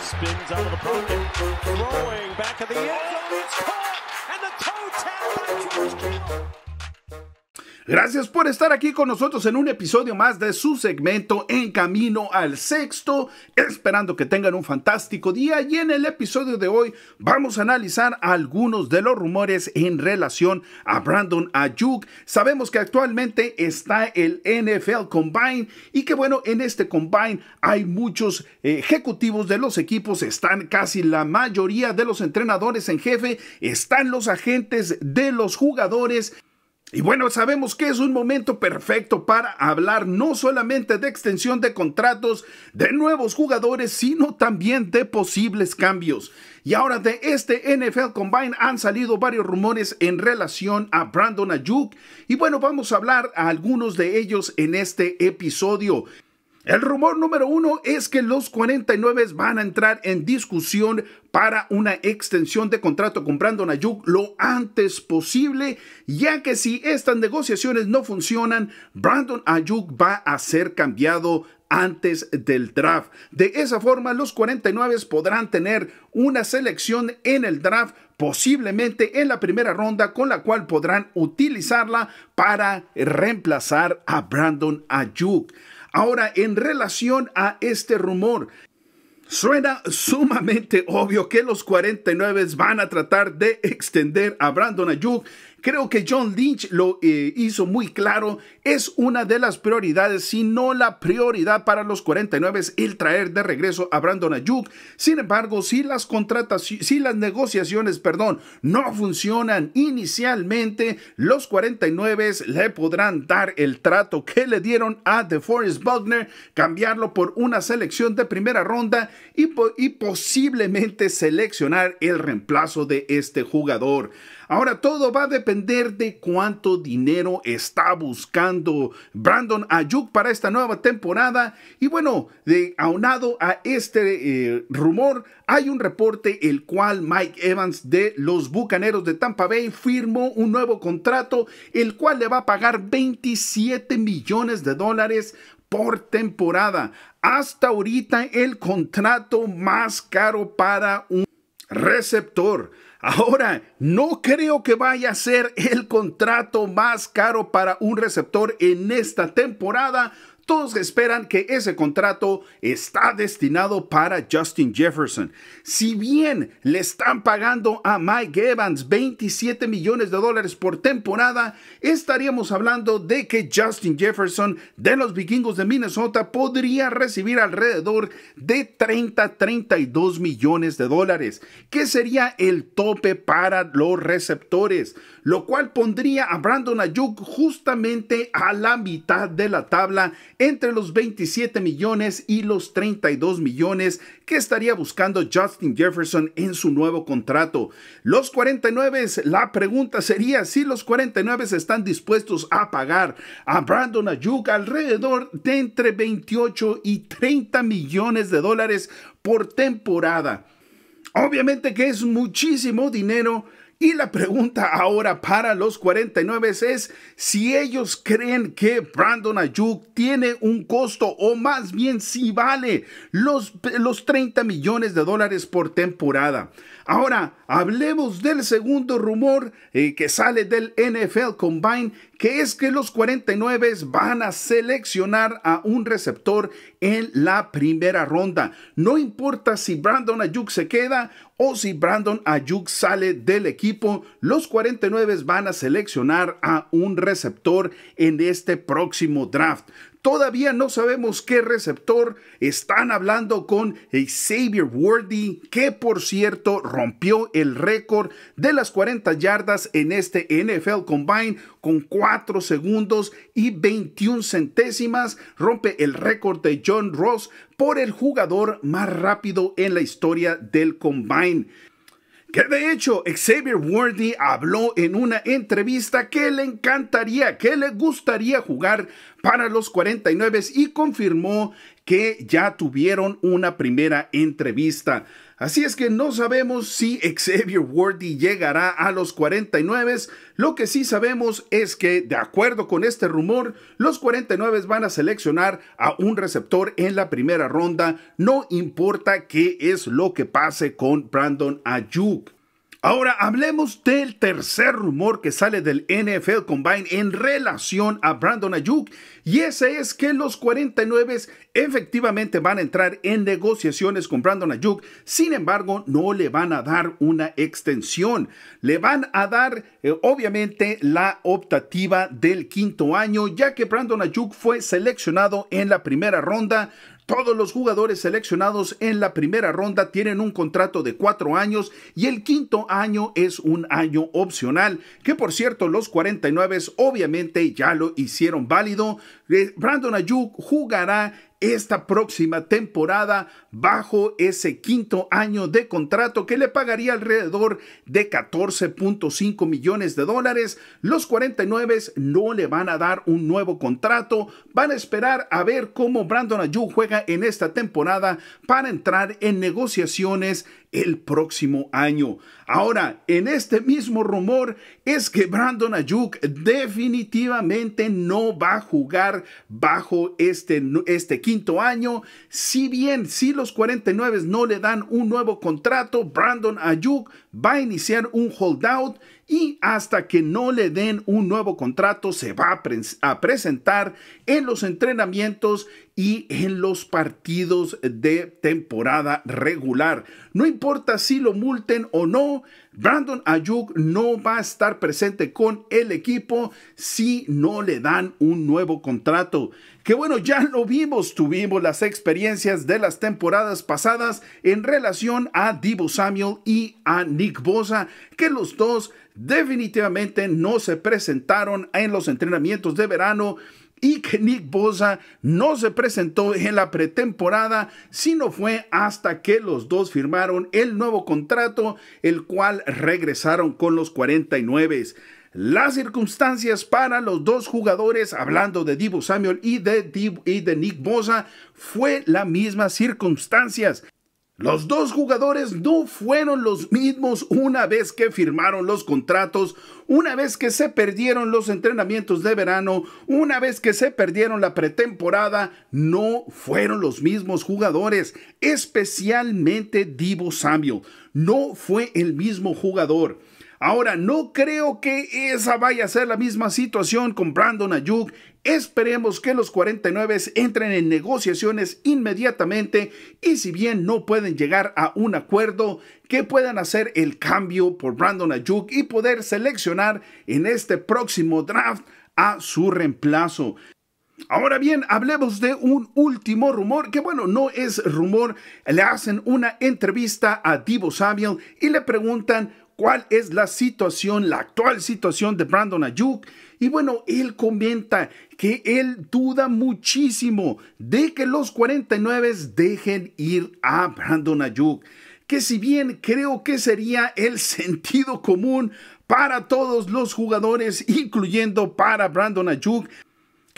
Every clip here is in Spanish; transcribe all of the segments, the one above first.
Spins out of the pocket. Throwing back at the end zone. It's caught. And the toe tap by George Kittle. Gracias por estar aquí con nosotros en un episodio más de su segmento En Camino al Sexto, esperando que tengan un fantástico día y en el episodio de hoy vamos a analizar algunos de los rumores en relación a Brandon Ayuk. Sabemos que actualmente está el NFL Combine y que bueno, en este Combine hay muchos ejecutivos de los equipos, están casi la mayoría de los entrenadores en jefe, están los agentes de los jugadores y bueno, sabemos que es un momento perfecto para hablar no solamente de extensión de contratos de nuevos jugadores, sino también de posibles cambios. Y ahora de este NFL Combine han salido varios rumores en relación a Brandon Ayuk. Y bueno, vamos a hablar a algunos de ellos en este episodio. El rumor número uno es que los 49 van a entrar en discusión para una extensión de contrato con Brandon Ayuk lo antes posible, ya que si estas negociaciones no funcionan, Brandon Ayuk va a ser cambiado antes del draft. De esa forma, los 49 podrán tener una selección en el draft, posiblemente en la primera ronda, con la cual podrán utilizarla para reemplazar a Brandon Ayuk. Ahora, en relación a este rumor, Suena sumamente obvio que los 49 van a tratar de extender a Brandon Ayuk Creo que John Lynch lo eh, hizo muy claro. Es una de las prioridades, si no la prioridad para los 49 es el traer de regreso a Brandon Ayuk. Sin embargo, si las contrataciones, si las negociaciones, perdón, no funcionan inicialmente, los 49 le podrán dar el trato que le dieron a DeForest Buckner, cambiarlo por una selección de primera ronda y, posiblemente seleccionar el reemplazo de este jugador. Ahora todo va a depender de cuánto dinero está buscando Brandon Ayuk para esta nueva temporada. Y bueno, de, aunado a este eh, rumor, hay un reporte el cual Mike Evans de los Bucaneros de Tampa Bay firmó un nuevo contrato, el cual le va a pagar 27 millones de dólares por temporada. Hasta ahorita el contrato más caro para un receptor. Ahora, no creo que vaya a ser el contrato más caro para un receptor en esta temporada, todos esperan que ese contrato está destinado para Justin Jefferson. Si bien le están pagando a Mike Evans 27 millones de dólares por temporada, estaríamos hablando de que Justin Jefferson de los vikingos de Minnesota podría recibir alrededor de 30-32 millones de dólares, que sería el tope para los receptores, lo cual pondría a Brandon Ayuk justamente a la mitad de la tabla entre los 27 millones y los 32 millones que estaría buscando Justin Jefferson en su nuevo contrato. Los 49, la pregunta sería si los 49 están dispuestos a pagar a Brandon Ayuk alrededor de entre 28 y 30 millones de dólares por temporada. Obviamente que es muchísimo dinero y la pregunta ahora para los 49 es si ellos creen que Brandon Ayuk tiene un costo o más bien si vale los, los 30 millones de dólares por temporada. Ahora, hablemos del segundo rumor eh, que sale del NFL Combine, que es que los 49 van a seleccionar a un receptor en la primera ronda. No importa si Brandon Ayuk se queda o si Brandon Ayuk sale del equipo, los 49 van a seleccionar a un receptor en este próximo draft. Todavía no sabemos qué receptor están hablando con Xavier Worthy, que por cierto rompió el récord de las 40 yardas en este NFL Combine con 4 segundos y 21 centésimas. Rompe el récord de John Ross por el jugador más rápido en la historia del Combine. Que de hecho Xavier Worthy habló en una entrevista que le encantaría, que le gustaría jugar para los 49 y confirmó que ya tuvieron una primera entrevista. Así es que no sabemos si Xavier Worthy llegará a los 49. Lo que sí sabemos es que, de acuerdo con este rumor, los 49 van a seleccionar a un receptor en la primera ronda, no importa qué es lo que pase con Brandon Ayuk. Ahora hablemos del tercer rumor que sale del NFL Combine en relación a Brandon Ayuk y ese es que los 49 efectivamente van a entrar en negociaciones con Brandon Ayuk, sin embargo no le van a dar una extensión, le van a dar eh, obviamente la optativa del quinto año ya que Brandon Ayuk fue seleccionado en la primera ronda, todos los jugadores seleccionados en la primera ronda tienen un contrato de cuatro años y el quinto año es un año opcional, que por cierto los 49 obviamente ya lo hicieron válido. Eh, Brandon Ayuk jugará esta próxima temporada bajo ese quinto año de contrato que le pagaría alrededor de 14.5 millones de dólares. Los 49 no le van a dar un nuevo contrato, van a esperar a ver cómo Brandon Ayu juega en esta temporada para entrar en negociaciones el próximo año. Ahora, en este mismo rumor es que Brandon Ayuk definitivamente no va a jugar bajo este, este quinto año. Si bien, si los 49 no le dan un nuevo contrato, Brandon Ayuk va a iniciar un holdout y hasta que no le den un nuevo contrato se va a presentar en los entrenamientos y en los partidos de temporada regular. No importa si lo multen o no, Brandon Ayuk no va a estar presente con el equipo si no le dan un nuevo contrato. Que bueno, ya lo vimos, tuvimos las experiencias de las temporadas pasadas en relación a Divo Samuel y a Nick Bosa, que los dos definitivamente no se presentaron en los entrenamientos de verano y que Nick Bosa no se presentó en la pretemporada, sino fue hasta que los dos firmaron el nuevo contrato, el cual regresaron con los 49. Las circunstancias para los dos jugadores, hablando de Divo Samuel y de, y de Nick Bosa, fue la misma circunstancias. Los dos jugadores no fueron los mismos una vez que firmaron los contratos, una vez que se perdieron los entrenamientos de verano, una vez que se perdieron la pretemporada, no fueron los mismos jugadores, especialmente Divo Samuel, no fue el mismo jugador. Ahora, no creo que esa vaya a ser la misma situación con Brandon Ayuk. Esperemos que los 49 entren en negociaciones inmediatamente y si bien no pueden llegar a un acuerdo, que puedan hacer el cambio por Brandon Ayuk y poder seleccionar en este próximo draft a su reemplazo. Ahora bien, hablemos de un último rumor, que bueno, no es rumor, le hacen una entrevista a Divo Samuel y le preguntan cuál es la situación, la actual situación de Brandon Ayuk. Y bueno, él comenta que él duda muchísimo de que los 49 dejen ir a Brandon Ayuk. Que si bien creo que sería el sentido común para todos los jugadores, incluyendo para Brandon Ayuk,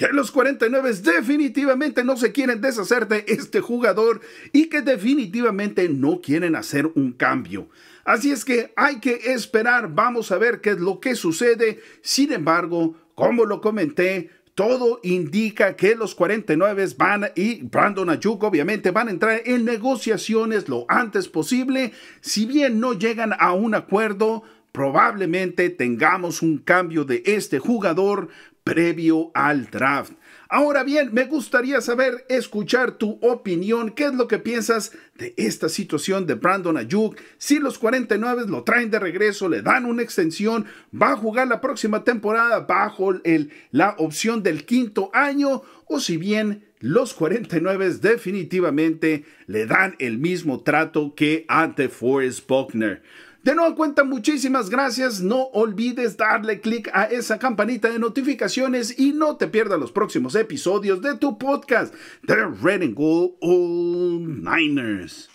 que los 49 definitivamente no se quieren deshacer de este jugador y que definitivamente no quieren hacer un cambio. Así es que hay que esperar, vamos a ver qué es lo que sucede. Sin embargo, como lo comenté, todo indica que los 49 van y Brandon Ayuk obviamente van a entrar en negociaciones lo antes posible. Si bien no llegan a un acuerdo, probablemente tengamos un cambio de este jugador previo al draft. Ahora bien, me gustaría saber, escuchar tu opinión. ¿Qué es lo que piensas de esta situación de Brandon Ayuk? Si los 49 lo traen de regreso, le dan una extensión, va a jugar la próxima temporada bajo la opción del quinto año, o si bien los 49 definitivamente le dan el mismo trato que ante Forrest Buckner. De nuevo cuenta, muchísimas gracias. No olvides darle click a esa campanita de notificaciones y no te pierdas los próximos episodios de tu podcast, The Red and Gold Niners.